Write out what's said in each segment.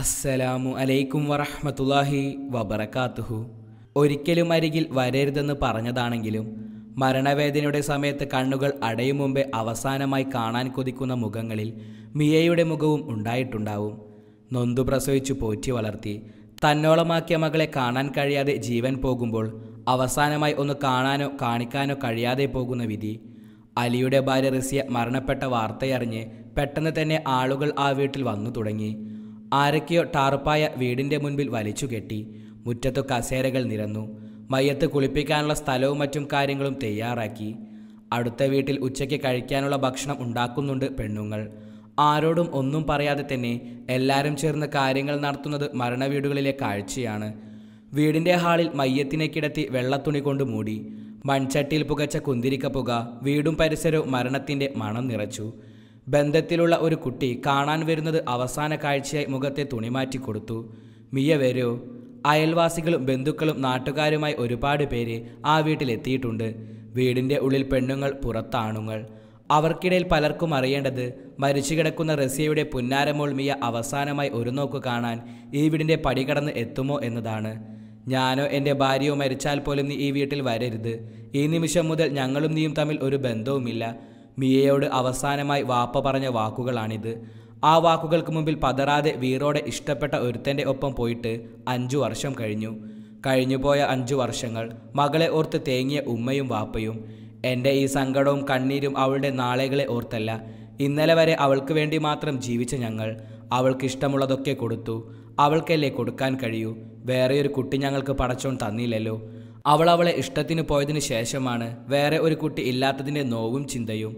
അസ്സലാമു അലൈക്കും വറഹമത്തല്ലാഹി വബറക്കാത്തുഹു ഒരിക്കലും അരികിൽ വരരുതെന്ന് പറഞ്ഞതാണെങ്കിലും മരണവേദനയുടെ സമയത്ത് കണ്ണുകൾ അടയും മുമ്പേ അവസാനമായി കാണാൻ കൊതിക്കുന്ന മുഖങ്ങളിൽ മിയയുടെ മുഖവും ഉണ്ടായിട്ടുണ്ടാവും നൊന്തു പ്രസവിച്ചു പോറ്റി വളർത്തി തന്നോളമാക്കിയ മകളെ കാണാൻ കഴിയാതെ ജീവൻ പോകുമ്പോൾ അവസാനമായി ഒന്ന് കാണാനോ കാണിക്കാനോ കഴിയാതെ പോകുന്ന വിധി അലിയുടെ ഭാര്യ റിസിയ മരണപ്പെട്ട വാർത്തയറിഞ്ഞ് പെട്ടെന്ന് തന്നെ ആളുകൾ ആ വീട്ടിൽ വന്നു തുടങ്ങി ആരൊക്കെയോ ടാർപ്പായ വീടിൻ്റെ മുൻപിൽ വലിച്ചു കെട്ടി മുറ്റത്തു കസേരകൾ നിരന്നു മയ്യത്ത് കുളിപ്പിക്കാനുള്ള സ്ഥലവും മറ്റും കാര്യങ്ങളും തയ്യാറാക്കി അടുത്ത വീട്ടിൽ ഉച്ചയ്ക്ക് കഴിക്കാനുള്ള ഭക്ഷണം ഉണ്ടാക്കുന്നുണ്ട് പെണ്ണുങ്ങൾ ആരോടും ഒന്നും പറയാതെ തന്നെ എല്ലാവരും ചേർന്ന് കാര്യങ്ങൾ നടത്തുന്നത് മരണവീടുകളിലെ കാഴ്ചയാണ് വീടിൻ്റെ ഹാളിൽ മയ്യത്തിനെ കിടത്തി വെള്ളത്തുണി കൊണ്ട് മൂടി മൺചട്ടിയിൽ പുകച്ച കുന്തിരിക്ക പുക വീടും പരിസരവും മരണത്തിൻ്റെ മണം നിറച്ചു ബന്ധത്തിലുള്ള ഒരു കുട്ടി കാണാൻ വരുന്നത് അവസാന കാഴ്ചയായി മുഖത്തെ തുണിമാറ്റി കൊടുത്തു മിയ വരൂ അയൽവാസികളും ബന്ധുക്കളും നാട്ടുകാരുമായി ഒരുപാട് പേര് ആ വീട്ടിലെത്തിയിട്ടുണ്ട് വീടിൻ്റെ ഉള്ളിൽ പെണ്ണുങ്ങൾ പുറത്താണുങ്ങൾ അവർക്കിടയിൽ പലർക്കും അറിയേണ്ടത് മരിച്ചു കിടക്കുന്ന റസിയയുടെ പുന്നാരമോൾ മിയ അവസാനമായി ഒരു നോക്ക് കാണാൻ ഈ വീടിൻ്റെ പടി കടന്ന് എത്തുമോ എന്നതാണ് ഞാനോ എൻ്റെ ഭാര്യയോ മരിച്ചാൽ പോലും നീ ഈ വീട്ടിൽ വരരുത് ഈ നിമിഷം മുതൽ ഞങ്ങളും നീയും തമ്മിൽ ഒരു ബന്ധവുമില്ല മിയയോട് അവസാനമായി വാപ്പ പറഞ്ഞ വാക്കുകളാണിത് ആ വാക്കുകൾക്ക് മുമ്പിൽ പതറാതെ വീറോടെ ഇഷ്ടപ്പെട്ട ഒരുത്തൻ്റെ ഒപ്പം പോയിട്ട് അഞ്ചു വർഷം കഴിഞ്ഞു കഴിഞ്ഞുപോയ അഞ്ചു വർഷങ്ങൾ മകളെ ഓർത്ത് തേങ്ങിയ ഉമ്മയും വാപ്പയും എൻ്റെ ഈ സങ്കടവും കണ്ണീരും അവളുടെ നാളെകളെ ഓർത്തല്ല ഇന്നലെ വരെ അവൾക്ക് വേണ്ടി മാത്രം ജീവിച്ച ഞങ്ങൾ അവൾക്കിഷ്ടമുള്ളതൊക്കെ കൊടുത്തു അവൾക്കല്ലേ കൊടുക്കാൻ കഴിയൂ വേറെയൊരു കുട്ടി ഞങ്ങൾക്ക് പടച്ചോൺ തന്നില്ലല്ലോ അവൾ അവളെ ഇഷ്ടത്തിന് പോയതിന് ശേഷമാണ് വേറെ ഒരു കുട്ടി ഇല്ലാത്തതിൻ്റെ നോവും ചിന്തയും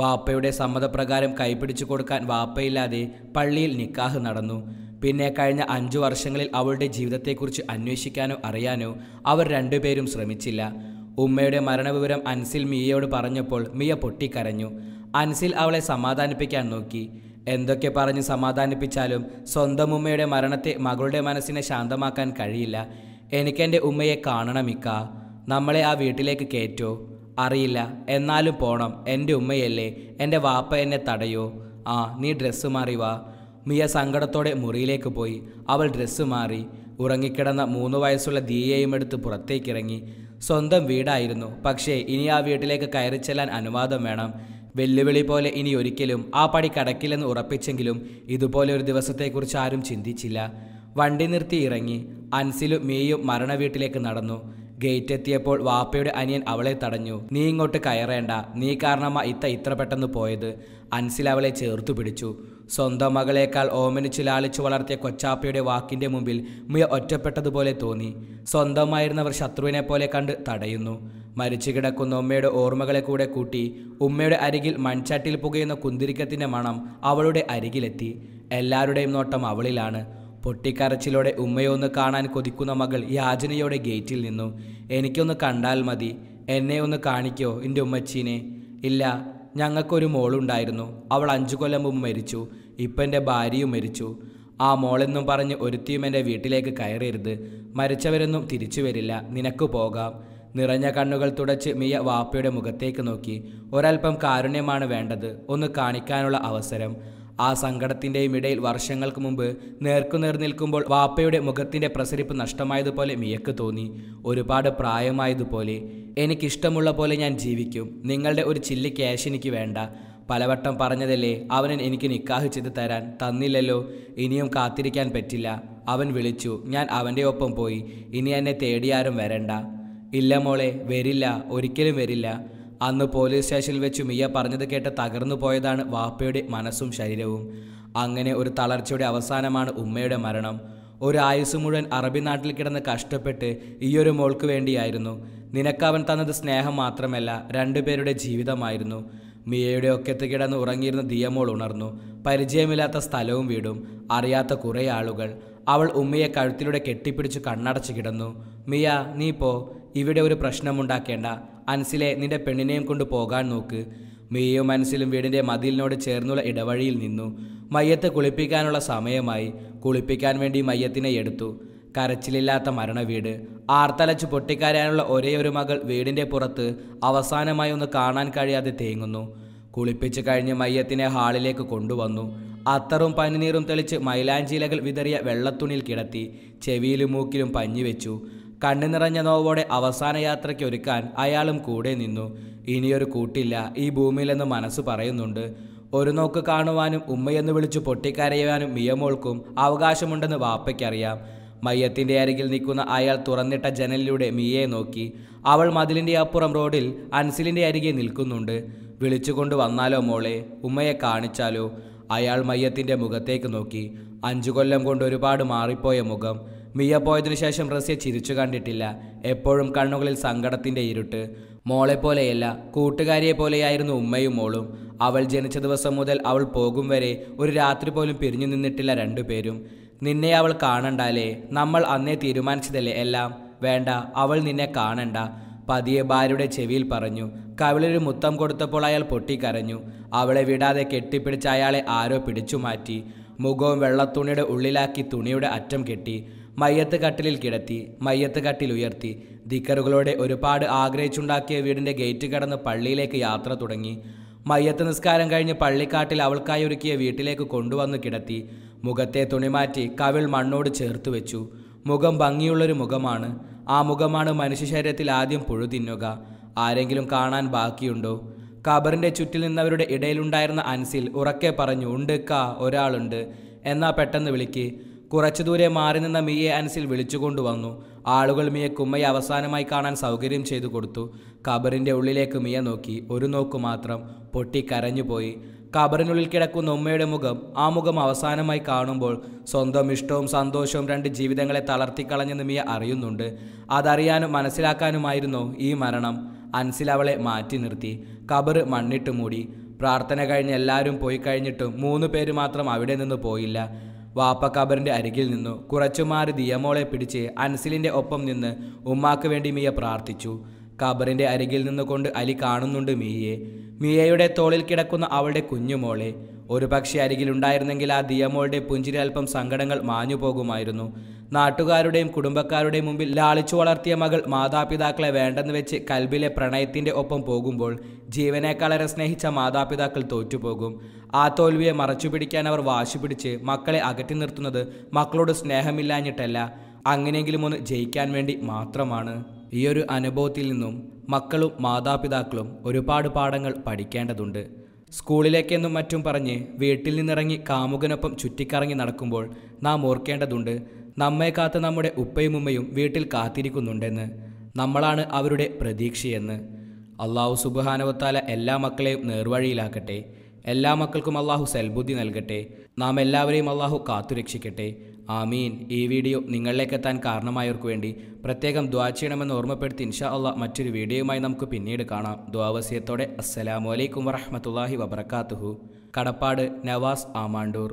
വാപ്പയുടെ സമ്മതപ്രകാരം കൈപിടിച്ചു കൊടുക്കാൻ വാപ്പയില്ലാതെ പള്ളിയിൽ നിക്കാഹ് നടന്നു പിന്നെ കഴിഞ്ഞ അഞ്ചു വർഷങ്ങളിൽ അവളുടെ ജീവിതത്തെക്കുറിച്ച് അന്വേഷിക്കാനോ അറിയാനോ അവർ രണ്ടുപേരും ശ്രമിച്ചില്ല ഉമ്മയുടെ മരണവിവരം അൻസിൽ മിയയോട് പറഞ്ഞപ്പോൾ മിയ പൊട്ടിക്കരഞ്ഞു അൻസിൽ അവളെ സമാധാനിപ്പിക്കാൻ നോക്കി എന്തൊക്കെ പറഞ്ഞ് സമാധാനിപ്പിച്ചാലും സ്വന്തം ഉമ്മയുടെ മരണത്തെ മകളുടെ മനസ്സിനെ ശാന്തമാക്കാൻ കഴിയില്ല എനിക്കെൻ്റെ ഉമ്മയെ കാണണമിക്ക നമ്മളെ ആ വീട്ടിലേക്ക് കയറ്റോ അറിയില്ല എന്നാലും പോണം എൻ്റെ ഉമ്മയല്ലേ എൻ്റെ വാപ്പ എന്നെ തടയോ ആ നീ ഡ്രസ്സ് മാറി വാ മിയ സങ്കടത്തോടെ മുറിയിലേക്ക് പോയി അവൾ ഡ്രസ്സ് മാറി ഉറങ്ങിക്കിടന്ന മൂന്ന് വയസ്സുള്ള ദിയയെയും എടുത്ത് പുറത്തേക്കിറങ്ങി സ്വന്തം വീടായിരുന്നു പക്ഷേ ഇനി ആ വീട്ടിലേക്ക് കയറി ചെല്ലാൻ അനുവാദം വേണം വെല്ലുവിളി പോലെ ഇനി ഒരിക്കലും ആ പടി കടക്കില്ലെന്ന് ഉറപ്പിച്ചെങ്കിലും ഇതുപോലെ ഒരു ദിവസത്തെക്കുറിച്ച് ആരും ചിന്തിച്ചില്ല വണ്ടി നിർത്തി ഇറങ്ങി അൻസിലും മീയും മരണ വീട്ടിലേക്ക് നടന്നു ഗേറ്റ് എത്തിയപ്പോൾ വാപ്പയുടെ അനിയൻ അവളെ തടഞ്ഞു നീ ഇങ്ങോട്ട് കയറേണ്ട നീ കാരണമാ ഇത്ത ഇത്ര പെട്ടെന്ന് പോയത് അൻസിൽ അവളെ ചേർത്തു പിടിച്ചു സ്വന്തം മകളേക്കാൾ ഓമനിച്ചു ലാളിച്ചു വളർത്തിയ കൊച്ചാപ്പയുടെ വാക്കിൻ്റെ മുമ്പിൽ മുയ ഒറ്റപ്പെട്ടതുപോലെ തോന്നി സ്വന്തമായിരുന്നവർ ശത്രുവിനെ പോലെ കണ്ട് തടയുന്നു മരിച്ചു കിടക്കുന്ന ഉമ്മയുടെ ഓർമ്മകളെ കൂടെ കൂട്ടി ഉമ്മയുടെ അരികിൽ മൺചാട്ടിൽ പുകയുന്ന കുന്തിരിക്കത്തിൻ്റെ മണം അവളുടെ അരികിലെത്തി എല്ലാവരുടെയും നോട്ടം അവളിലാണ് പൊട്ടിക്കരച്ചിലോടെ ഉമ്മയൊന്ന് കാണാൻ കൊതിക്കുന്ന മകൾ യാചനയോടെ ഗേറ്റിൽ നിന്നു എനിക്കൊന്ന് കണ്ടാൽ മതി എന്നെ ഒന്ന് കാണിക്കോ എൻ്റെ ഉമ്മച്ചീനെ ഇല്ല ഞങ്ങൾക്കൊരു മോളുണ്ടായിരുന്നു അവൾ അഞ്ചു കൊല്ലം മുമ്പ് മരിച്ചു ഇപ്പം എൻ്റെ ഭാര്യയും മരിച്ചു ആ മോളെന്നും പറഞ്ഞ് ഒരുത്തിയും എൻ്റെ വീട്ടിലേക്ക് കയറരുത് മരിച്ചവരൊന്നും തിരിച്ചു വരില്ല നിനക്ക് പോകാം നിറഞ്ഞ കണ്ണുകൾ തുടച്ച് മിയ വാപ്പയുടെ മുഖത്തേക്ക് നോക്കി ഒരൽപ്പം കാരുണ്യമാണ് വേണ്ടത് ഒന്ന് കാണിക്കാനുള്ള അവസരം ആ സങ്കടത്തിൻ്റെയും ഇടയിൽ വർഷങ്ങൾക്ക് മുമ്പ് നേർക്കുനേർ നിൽക്കുമ്പോൾ വാപ്പയുടെ മുഖത്തിൻ്റെ പ്രസരിപ്പ് നഷ്ടമായതുപോലെ മിയക്ക് തോന്നി ഒരുപാട് പ്രായമായതുപോലെ എനിക്കിഷ്ടമുള്ള പോലെ ഞാൻ ജീവിക്കും നിങ്ങളുടെ ഒരു ചില്ലി ക്യാഷ് എനിക്ക് വേണ്ട പലവട്ടം പറഞ്ഞതല്ലേ അവനൻ എനിക്ക് നിക്കാഹ് ചെയ്ത് തരാൻ തന്നില്ലല്ലോ ഇനിയും കാത്തിരിക്കാൻ പറ്റില്ല അവൻ വിളിച്ചു ഞാൻ അവൻ്റെ ഒപ്പം പോയി ഇനി എന്നെ തേടിയാരും വരണ്ട ഇല്ല മോളെ വരില്ല ഒരിക്കലും വരില്ല അന്ന് പോലീസ് സ്റ്റേഷനിൽ വെച്ച് മിയ പറഞ്ഞത് കേട്ട് തകർന്നു പോയതാണ് വാപ്പയുടെ മനസ്സും ശരീരവും അങ്ങനെ ഒരു തളർച്ചയുടെ അവസാനമാണ് ഉമ്മയുടെ മരണം ഒരു ആയുസ് മുഴുവൻ അറബി നാട്ടിൽ കിടന്ന് കഷ്ടപ്പെട്ട് ഈയൊരു മോൾക്ക് വേണ്ടിയായിരുന്നു നിനക്കവൻ തന്നത് സ്നേഹം മാത്രമല്ല രണ്ടുപേരുടെ ജീവിതമായിരുന്നു മിയയുടെ ഒക്കത്ത് കിടന്ന് ഉറങ്ങിയിരുന്ന ദിയമോൾ ഉണർന്നു പരിചയമില്ലാത്ത സ്ഥലവും വീടും അറിയാത്ത കുറേ ആളുകൾ അവൾ ഉമ്മയെ കഴുത്തിലൂടെ കെട്ടിപ്പിടിച്ച് കണ്ണടച്ച് കിടന്നു മിയ നീ പോ ഇവിടെ ഒരു പ്രശ്നമുണ്ടാക്കേണ്ട അൻസിലെ നിന്റെ പെണ്ണിനെയും കൊണ്ട് പോകാൻ നോക്ക് മെയ്യും അൻസിലും വീടിൻ്റെ മതിലിനോട് ചേർന്നുള്ള ഇടവഴിയിൽ നിന്നു മയ്യത്തെ കുളിപ്പിക്കാനുള്ള സമയമായി കുളിപ്പിക്കാൻ വേണ്ടി മയ്യത്തിനെ എടുത്തു കരച്ചിലില്ലാത്ത മരണവീട് ആർത്തലച്ച് പൊട്ടിക്കാരാനുള്ള ഒരേ ഒരു മകൾ വീടിൻ്റെ പുറത്ത് അവസാനമായി ഒന്ന് കാണാൻ കഴിയാതെ തേങ്ങുന്നു കുളിപ്പിച്ച് കഴിഞ്ഞ് മയ്യത്തിനെ ഹാളിലേക്ക് കൊണ്ടുവന്നു അത്തറും പനിനീറും തെളിച്ച് മൈലാഞ്ചിലകൾ വിതറിയ വെള്ളത്തുണിയിൽ കിടത്തി ചെവിയിലും മൂക്കിലും പഞ്ഞി വെച്ചു കണ്ണു നിറഞ്ഞ നോവോടെ അവസാന യാത്രയ്ക്ക് ഒരുക്കാൻ അയാളും കൂടെ നിന്നു ഇനിയൊരു കൂട്ടില്ല ഈ ഭൂമിയിലെന്ന് മനസ്സ് പറയുന്നുണ്ട് ഒരു നോക്ക് കാണുവാനും ഉമ്മയെന്ന് വിളിച്ചു പൊട്ടിക്കരയുവാനും മിയമോൾക്കും അവകാശമുണ്ടെന്ന് വാപ്പയ്ക്കറിയാം മയ്യത്തിൻ്റെ അരികിൽ നിൽക്കുന്ന അയാൾ തുറന്നിട്ട ജനലിലൂടെ മിയയെ നോക്കി അവൾ മതിലിൻ്റെ അപ്പുറം റോഡിൽ അൻസിലിൻ്റെ അരികെ നിൽക്കുന്നുണ്ട് വിളിച്ചുകൊണ്ട് വന്നാലോ മോളെ ഉമ്മയെ കാണിച്ചാലോ അയാൾ മയ്യത്തിൻ്റെ മുഖത്തേക്ക് നോക്കി അഞ്ചു കൊല്ലം കൊണ്ട് ഒരുപാട് മാറിപ്പോയ മുഖം മിയ പോയതിനു ശേഷം റസ്യ ചിരിച്ചു കണ്ടിട്ടില്ല എപ്പോഴും കണ്ണുകളിൽ സങ്കടത്തിൻ്റെ ഇരുട്ട് മോളെ പോലെയല്ല കൂട്ടുകാരിയെ പോലെയായിരുന്നു ഉമ്മയും മോളും അവൾ ജനിച്ച ദിവസം മുതൽ അവൾ പോകും വരെ ഒരു രാത്രി പോലും പിരിഞ്ഞു നിന്നിട്ടില്ല രണ്ടുപേരും നിന്നെ അവൾ കാണണ്ടാലേ നമ്മൾ അന്നേ തീരുമാനിച്ചതല്ലേ എല്ലാം വേണ്ട അവൾ നിന്നെ കാണണ്ട പതിയെ ഭാര്യയുടെ ചെവിയിൽ പറഞ്ഞു കവിളൊരു മുത്തം കൊടുത്തപ്പോൾ അയാൾ പൊട്ടിക്കരഞ്ഞു അവളെ വിടാതെ കെട്ടിപ്പിടിച്ച അയാളെ ആരോ പിടിച്ചു മാറ്റി മുഖവും വെള്ളത്തുണിയുടെ ഉള്ളിലാക്കി തുണിയുടെ അറ്റം കെട്ടി മയ്യത്ത് കട്ടിലിൽ കിടത്തി മയ്യത്ത് കട്ടിൽ ഉയർത്തി ദിക്കറുകളോടെ ഒരുപാട് ആഗ്രഹിച്ചുണ്ടാക്കിയ വീടിൻ്റെ ഗേറ്റ് കടന്ന് പള്ളിയിലേക്ക് യാത്ര തുടങ്ങി മയ്യത്ത് നിസ്കാരം കഴിഞ്ഞ് പള്ളിക്കാട്ടിൽ അവൾക്കായി ഒരുക്കിയ വീട്ടിലേക്ക് കൊണ്ടുവന്ന് കിടത്തി മുഖത്തെ തുണിമാറ്റി കവിൾ മണ്ണോട് ചേർത്ത് വെച്ചു മുഖം ഭംഗിയുള്ളൊരു മുഖമാണ് ആ മുഖമാണ് മനുഷ്യ ശരീരത്തിൽ ആദ്യം പുഴു തിന്നുക ആരെങ്കിലും കാണാൻ ബാക്കിയുണ്ടോ കബറിൻ്റെ ചുറ്റിൽ നിന്നവരുടെ ഇടയിലുണ്ടായിരുന്ന അൻസിൽ ഉറക്കെ പറഞ്ഞു ഉണ്ട് കാ ഒരാളുണ്ട് എന്നാ പെട്ടെന്ന് വിളിക്ക് കുറച്ചു ദൂരെ മാറി നിന്ന മിയെ അൻസിൽ വിളിച്ചുകൊണ്ടുവന്നു ആളുകൾ മിയെ കുമ്മയെ അവസാനമായി കാണാൻ സൗകര്യം ചെയ്തു കൊടുത്തു കബറിൻ്റെ ഉള്ളിലേക്ക് മിയ നോക്കി ഒരു നോക്ക് മാത്രം പൊട്ടി കരഞ്ഞുപോയി കബറിനുള്ളിൽ കിടക്കുന്ന ഉമ്മയുടെ മുഖം ആ മുഖം അവസാനമായി കാണുമ്പോൾ സ്വന്തം ഇഷ്ടവും സന്തോഷവും രണ്ട് ജീവിതങ്ങളെ തളർത്തിക്കളഞ്ഞെന്ന് മിയ അറിയുന്നുണ്ട് അതറിയാനും മനസ്സിലാക്കാനുമായിരുന്നു ഈ മരണം അൻസിൽ അവളെ മാറ്റി നിർത്തി കബർ മണ്ണിട്ട് മൂടി പ്രാർത്ഥന കഴിഞ്ഞ് എല്ലാവരും പോയി കഴിഞ്ഞിട്ടും മൂന്ന് പേര് മാത്രം അവിടെ നിന്ന് പോയില്ല വാപ്പ ഖബറിൻ്റെ അരികിൽ നിന്നു കുറച്ചുമാറി ദിയമോളെ പിടിച്ച് അൻസിലിൻ്റെ ഒപ്പം നിന്ന് ഉമ്മാക്ക് വേണ്ടി മിയ പ്രാർത്ഥിച്ചു ഖബറിൻ്റെ അരികിൽ നിന്നുകൊണ്ട് അലി കാണുന്നുണ്ട് മിയയെ മിയയുടെ തോളിൽ കിടക്കുന്ന അവളുടെ കുഞ്ഞുമോളെ ഒരു പക്ഷേ അരികിലുണ്ടായിരുന്നെങ്കിൽ ആ ദിയമോളുടെ പുഞ്ചിരി അല്പം സങ്കടങ്ങൾ മാഞ്ഞു പോകുമായിരുന്നു നാട്ടുകാരുടെയും കുടുംബക്കാരുടെയും മുമ്പിൽ ലാളിച്ചു വളർത്തിയ മകൾ മാതാപിതാക്കളെ വേണ്ടെന്ന് വെച്ച് കൽബിലെ പ്രണയത്തിൻ്റെ ഒപ്പം പോകുമ്പോൾ ജീവനേക്കാളേറെ സ്നേഹിച്ച മാതാപിതാക്കൾ തോറ്റുപോകും ആ തോൽവിയെ മറച്ചുപിടിക്കാൻ അവർ വാശിപിടിച്ച് മക്കളെ അകറ്റി നിർത്തുന്നത് മക്കളോട് സ്നേഹമില്ലാഞ്ഞിട്ടല്ല അങ്ങനെയെങ്കിലും ഒന്ന് ജയിക്കാൻ വേണ്ടി മാത്രമാണ് ഈ ഒരു അനുഭവത്തിൽ നിന്നും മക്കളും മാതാപിതാക്കളും ഒരുപാട് പാഠങ്ങൾ പഠിക്കേണ്ടതുണ്ട് സ്കൂളിലേക്കെന്നും മറ്റും പറഞ്ഞ് വീട്ടിൽ നിന്നിറങ്ങി കാമുകനൊപ്പം ചുറ്റിക്കറങ്ങി നടക്കുമ്പോൾ നാം ഓർക്കേണ്ടതുണ്ട് നമ്മെ കാത്ത് നമ്മുടെ ഉപ്പയും ഉമ്മയും വീട്ടിൽ കാത്തിരിക്കുന്നുണ്ടെന്ന് നമ്മളാണ് അവരുടെ പ്രതീക്ഷയെന്ന് അള്ളാഹു സുബാനവത്താല എല്ലാ മക്കളെയും നേർവഴിയിലാക്കട്ടെ എല്ലാ മക്കൾക്കും അള്ളാഹു സൽബുദ്ധി നൽകട്ടെ നാം എല്ലാവരെയും അള്ളാഹു കാത്തുരക്ഷിക്കട്ടെ ആമീൻ ഈ വീഡിയോ നിങ്ങളിലേക്കെത്താൻ കാരണമായവർക്ക് വേണ്ടി പ്രത്യേകം ദ്വാ ചെയ്യണമെന്ന് ഓർമ്മപ്പെടുത്തി ഇൻഷാ അള്ളാഹ് മറ്റൊരു വീഡിയോയുമായി നമുക്ക് പിന്നീട് കാണാം ദ്വാവസ്യത്തോടെ അസ്സലാമലൈക്കും വറഹമത്തല്ലാഹി വബർക്കാത്തുഹു കടപ്പാട് നവാസ് ആമാണ്ടൂർ